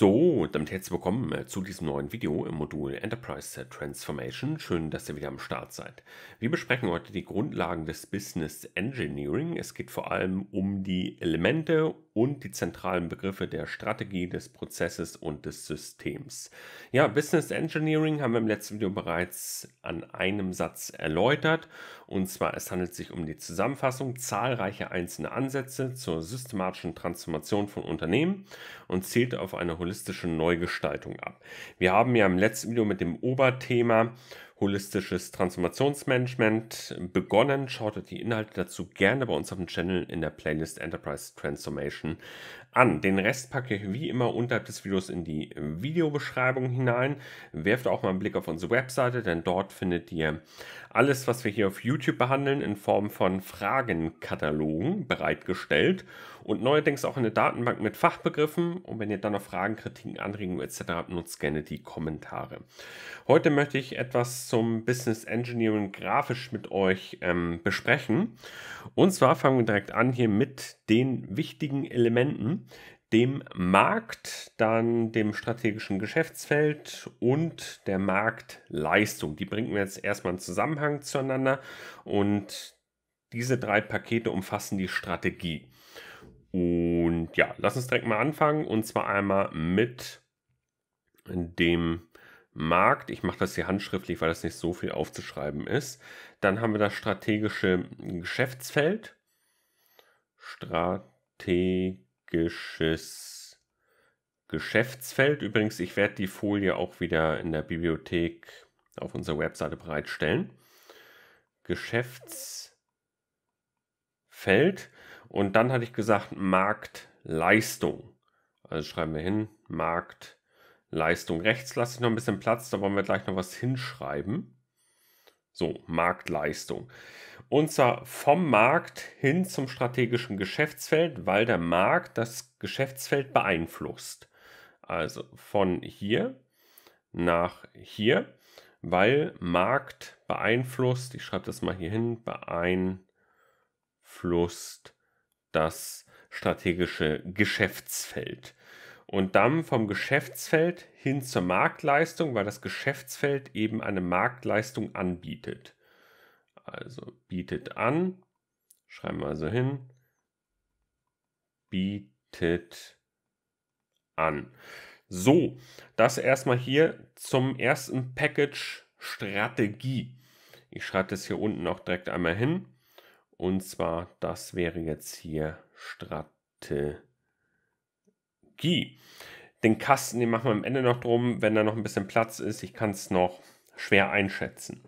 So, damit herzlich willkommen äh, zu diesem neuen Video im Modul Enterprise Transformation. Schön, dass ihr wieder am Start seid. Wir besprechen heute die Grundlagen des Business Engineering. Es geht vor allem um die Elemente und die zentralen Begriffe der Strategie, des Prozesses und des Systems. Ja, Business Engineering haben wir im letzten Video bereits an einem Satz erläutert. Und zwar, es handelt sich um die Zusammenfassung zahlreicher einzelner Ansätze zur systematischen Transformation von Unternehmen und zielt auf eine holistische Neugestaltung ab. Wir haben ja im letzten Video mit dem Oberthema holistisches Transformationsmanagement begonnen. Schaut euch die Inhalte dazu gerne bei uns auf dem Channel in der Playlist Enterprise Transformation an. Den Rest packe ich wie immer unterhalb des Videos in die äh, Videobeschreibung hinein. Werft auch mal einen Blick auf unsere Webseite, denn dort findet ihr alles, was wir hier auf YouTube behandeln, in Form von Fragenkatalogen bereitgestellt und neuerdings auch eine Datenbank mit Fachbegriffen. Und wenn ihr dann noch Fragen, Kritiken, Anregungen etc. habt, nutzt gerne die Kommentare. Heute möchte ich etwas zum Business Engineering grafisch mit euch ähm, besprechen. Und zwar fangen wir direkt an hier mit den wichtigen Elementen, dem Markt, dann dem strategischen Geschäftsfeld und der Marktleistung. Die bringen wir jetzt erstmal im Zusammenhang zueinander und diese drei Pakete umfassen die Strategie. Und ja, lass uns direkt mal anfangen und zwar einmal mit dem Markt. Ich mache das hier handschriftlich, weil das nicht so viel aufzuschreiben ist. Dann haben wir das strategische Geschäftsfeld. Strategisches Geschäftsfeld. Übrigens, ich werde die Folie auch wieder in der Bibliothek auf unserer Webseite bereitstellen. Geschäftsfeld. Und dann hatte ich gesagt Marktleistung. Also schreiben wir hin Marktleistung. Leistung. Rechts lasse ich noch ein bisschen Platz, da wollen wir gleich noch was hinschreiben. So, Marktleistung. Unser vom Markt hin zum strategischen Geschäftsfeld, weil der Markt das Geschäftsfeld beeinflusst. Also von hier nach hier, weil Markt beeinflusst, ich schreibe das mal hier hin, beeinflusst das strategische Geschäftsfeld und dann vom Geschäftsfeld hin zur Marktleistung, weil das Geschäftsfeld eben eine Marktleistung anbietet. Also bietet an, schreiben wir also hin, bietet an. So, das erstmal hier zum ersten Package Strategie. Ich schreibe das hier unten auch direkt einmal hin. Und zwar, das wäre jetzt hier Strategie. Technologie. Den Kasten, den machen wir am Ende noch drum, wenn da noch ein bisschen Platz ist. Ich kann es noch schwer einschätzen.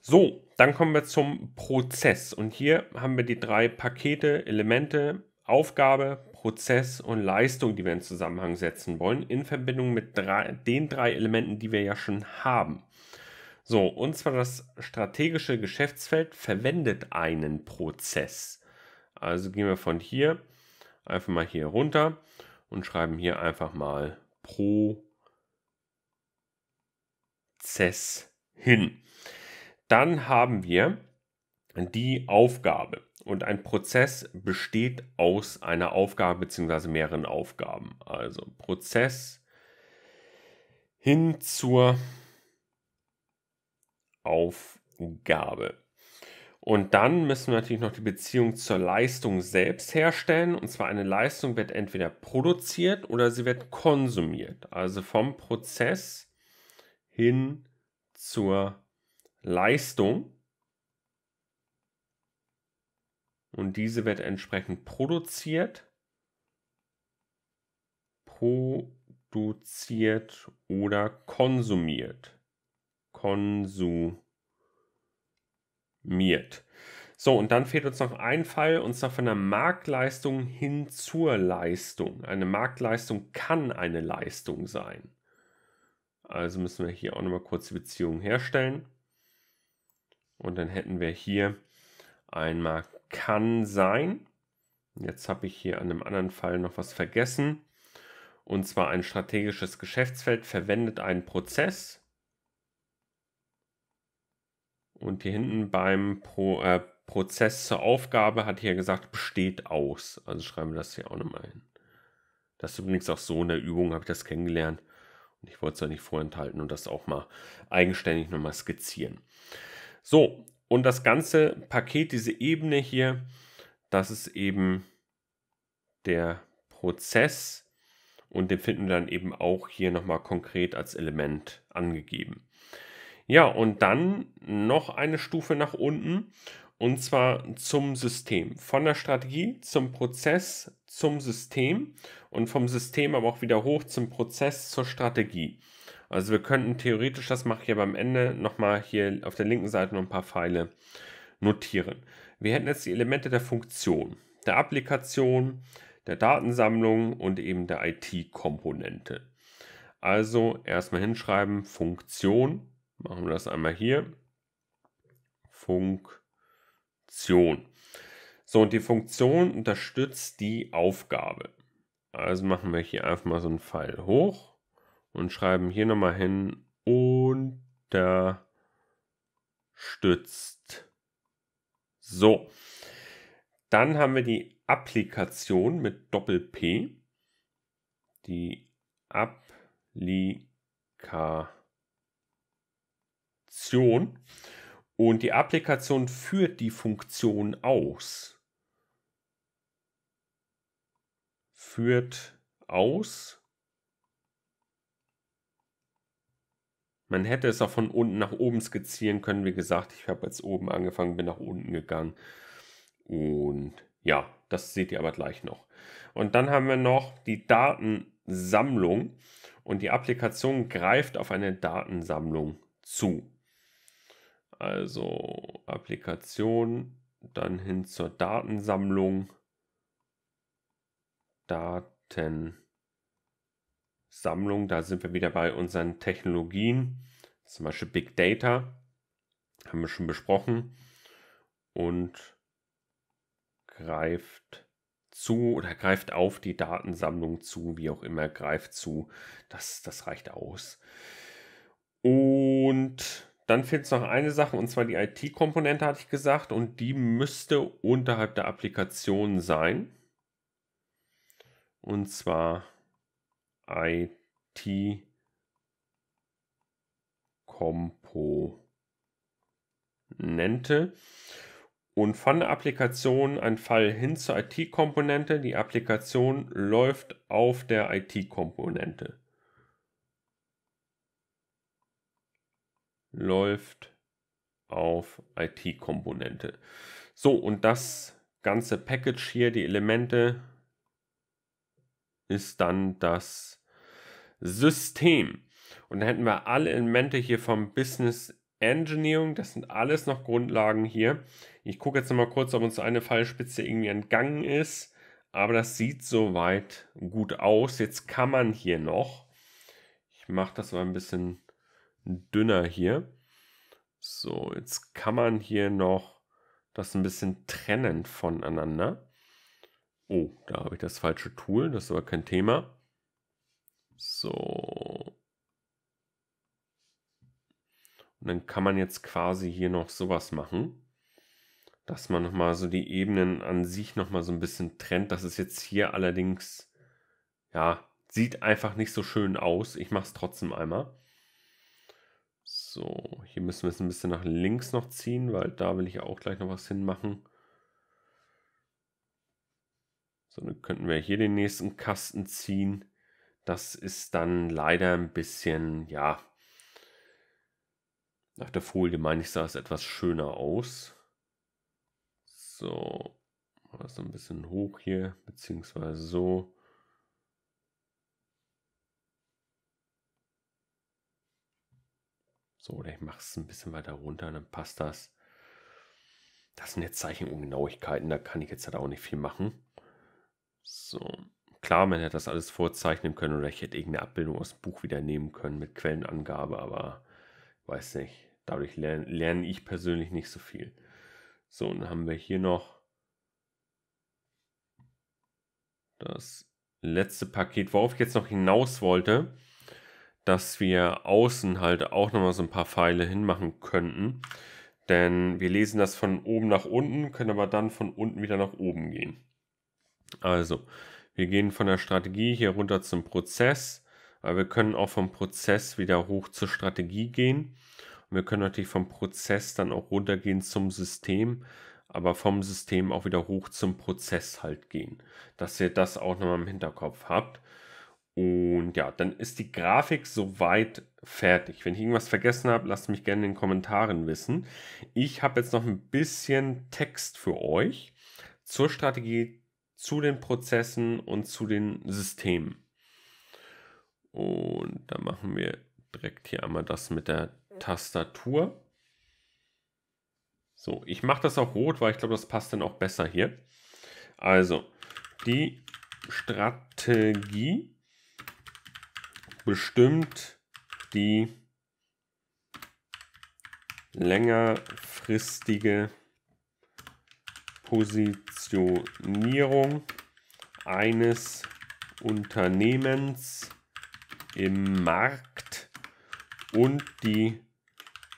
So, dann kommen wir zum Prozess. Und hier haben wir die drei Pakete, Elemente, Aufgabe, Prozess und Leistung, die wir in Zusammenhang setzen wollen, in Verbindung mit drei, den drei Elementen, die wir ja schon haben. So, und zwar das strategische Geschäftsfeld verwendet einen Prozess. Also gehen wir von hier einfach mal hier runter und schreiben hier einfach mal Prozess hin. Dann haben wir die Aufgabe. Und ein Prozess besteht aus einer Aufgabe bzw. mehreren Aufgaben. Also Prozess hin zur Aufgabe. Und dann müssen wir natürlich noch die Beziehung zur Leistung selbst herstellen. Und zwar eine Leistung wird entweder produziert oder sie wird konsumiert. Also vom Prozess hin zur Leistung. Und diese wird entsprechend produziert, produziert oder konsumiert. Konsumiert optimiert. So, und dann fehlt uns noch ein Fall, und zwar von der Marktleistung hin zur Leistung. Eine Marktleistung kann eine Leistung sein. Also müssen wir hier auch nochmal kurz die Beziehung herstellen. Und dann hätten wir hier einmal kann sein. Jetzt habe ich hier an einem anderen Fall noch was vergessen. Und zwar ein strategisches Geschäftsfeld verwendet einen Prozess. Und hier hinten beim Pro, äh, Prozess zur Aufgabe hat hier gesagt, besteht aus. Also schreiben wir das hier auch nochmal hin. Das ist übrigens auch so in der Übung, habe ich das kennengelernt. Und ich wollte es ja nicht vorenthalten und das auch mal eigenständig nochmal skizzieren. So, und das ganze Paket, diese Ebene hier, das ist eben der Prozess und den finden wir dann eben auch hier nochmal konkret als Element angegeben. Ja, und dann noch eine Stufe nach unten und zwar zum System. Von der Strategie zum Prozess zum System und vom System aber auch wieder hoch zum Prozess zur Strategie. Also wir könnten theoretisch, das mache ich aber am Ende, nochmal hier auf der linken Seite noch ein paar Pfeile notieren. Wir hätten jetzt die Elemente der Funktion, der Applikation, der Datensammlung und eben der IT-Komponente. Also erstmal hinschreiben, Funktion, Machen wir das einmal hier. Funktion. So, und die Funktion unterstützt die Aufgabe. Also machen wir hier einfach mal so einen Pfeil hoch und schreiben hier nochmal hin unterstützt. So, dann haben wir die Applikation mit Doppel-P. Die Applikation. Funktion und die Applikation führt die Funktion aus. Führt aus. Man hätte es auch von unten nach oben skizzieren können. Wie gesagt, ich habe jetzt oben angefangen, bin nach unten gegangen. Und ja, das seht ihr aber gleich noch. Und dann haben wir noch die Datensammlung und die Applikation greift auf eine Datensammlung zu. Also Applikation, dann hin zur Datensammlung. Datensammlung, da sind wir wieder bei unseren Technologien, zum Beispiel Big Data, haben wir schon besprochen. Und greift zu oder greift auf die Datensammlung zu, wie auch immer, greift zu. Das, das reicht aus. Und dann fehlt es noch eine Sache, und zwar die IT-Komponente, hatte ich gesagt, und die müsste unterhalb der Applikation sein. Und zwar IT-Komponente. Und von der Applikation ein Fall hin zur IT-Komponente. Die Applikation läuft auf der IT-Komponente. läuft auf IT-Komponente. So, und das ganze Package hier, die Elemente, ist dann das System. Und dann hätten wir alle Elemente hier vom Business Engineering. Das sind alles noch Grundlagen hier. Ich gucke jetzt nochmal kurz, ob uns eine Fallspitze irgendwie entgangen ist. Aber das sieht soweit gut aus. Jetzt kann man hier noch. Ich mache das mal ein bisschen dünner hier. So, jetzt kann man hier noch das ein bisschen trennen voneinander. Oh, da habe ich das falsche Tool, das ist aber kein Thema. So. Und dann kann man jetzt quasi hier noch sowas machen, dass man nochmal so die Ebenen an sich nochmal so ein bisschen trennt. Das ist jetzt hier allerdings, ja, sieht einfach nicht so schön aus. Ich mache es trotzdem einmal. So, hier müssen wir es ein bisschen nach links noch ziehen, weil da will ich auch gleich noch was hinmachen. So, dann könnten wir hier den nächsten Kasten ziehen. Das ist dann leider ein bisschen, ja, nach der Folie meine ich, sah es etwas schöner aus. So, mal so ein bisschen hoch hier, beziehungsweise so. So, oder ich mache es ein bisschen weiter runter, dann passt das. Das sind jetzt Zeichenungenauigkeiten, da kann ich jetzt halt auch nicht viel machen. So, klar, man hätte das alles vorzeichnen können oder ich hätte irgendeine Abbildung aus dem Buch wieder nehmen können mit Quellenangabe, aber weiß nicht. Dadurch lerne, lerne ich persönlich nicht so viel. So, und dann haben wir hier noch das letzte Paket, worauf ich jetzt noch hinaus wollte dass wir außen halt auch nochmal so ein paar Pfeile hinmachen könnten. Denn wir lesen das von oben nach unten, können aber dann von unten wieder nach oben gehen. Also, wir gehen von der Strategie hier runter zum Prozess, aber wir können auch vom Prozess wieder hoch zur Strategie gehen. Und wir können natürlich vom Prozess dann auch runtergehen zum System, aber vom System auch wieder hoch zum Prozess halt gehen. Dass ihr das auch nochmal im Hinterkopf habt. Und ja, dann ist die Grafik soweit fertig. Wenn ich irgendwas vergessen habe, lasst mich gerne in den Kommentaren wissen. Ich habe jetzt noch ein bisschen Text für euch zur Strategie, zu den Prozessen und zu den Systemen. Und da machen wir direkt hier einmal das mit der Tastatur. So, ich mache das auch rot, weil ich glaube, das passt dann auch besser hier. Also, die Strategie bestimmt die längerfristige Positionierung eines Unternehmens im Markt und die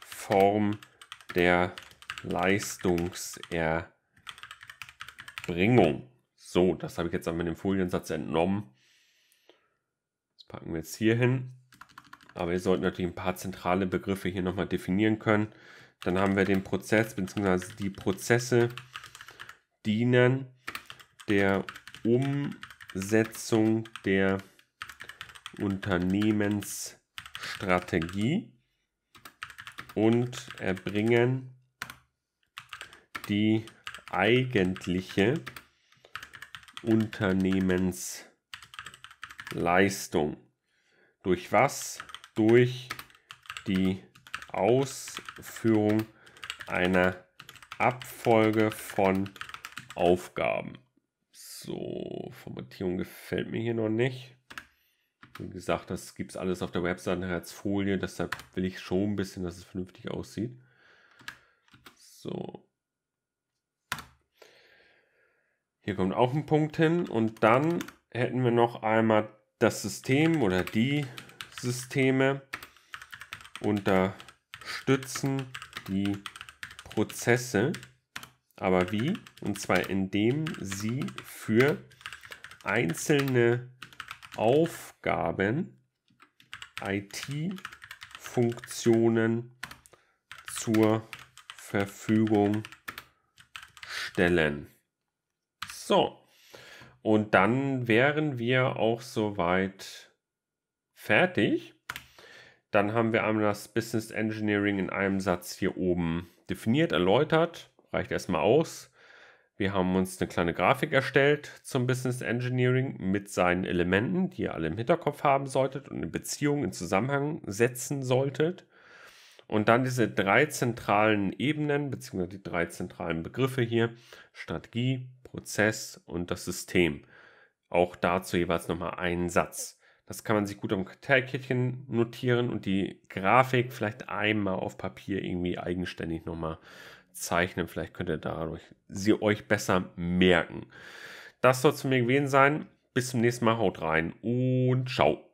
Form der Leistungserbringung. So, das habe ich jetzt mit dem Foliensatz entnommen packen wir jetzt hier hin. Aber ihr sollt natürlich ein paar zentrale Begriffe hier nochmal definieren können. Dann haben wir den Prozess bzw. die Prozesse dienen der Umsetzung der Unternehmensstrategie und erbringen die eigentliche Unternehmensstrategie Leistung. Durch was? Durch die Ausführung einer Abfolge von Aufgaben. So, Formatierung gefällt mir hier noch nicht. Wie gesagt, das gibt es alles auf der Webseite als Folie, deshalb will ich schon ein bisschen, dass es vernünftig aussieht. So. Hier kommt auch ein Punkt hin und dann hätten wir noch einmal das System oder die Systeme unterstützen die Prozesse, aber wie? Und zwar indem sie für einzelne Aufgaben IT-Funktionen zur Verfügung stellen. So, und dann wären wir auch soweit fertig. Dann haben wir einmal das Business Engineering in einem Satz hier oben definiert, erläutert. Reicht erstmal aus. Wir haben uns eine kleine Grafik erstellt zum Business Engineering mit seinen Elementen, die ihr alle im Hinterkopf haben solltet und in Beziehung, in Zusammenhang setzen solltet. Und dann diese drei zentralen Ebenen, beziehungsweise die drei zentralen Begriffe hier, Strategie, Prozess und das System. Auch dazu jeweils nochmal einen Satz. Das kann man sich gut am Kartellkettchen notieren und die Grafik vielleicht einmal auf Papier irgendwie eigenständig nochmal zeichnen. Vielleicht könnt ihr dadurch sie euch besser merken. Das soll es von mir gewesen sein. Bis zum nächsten Mal. Haut rein und ciao.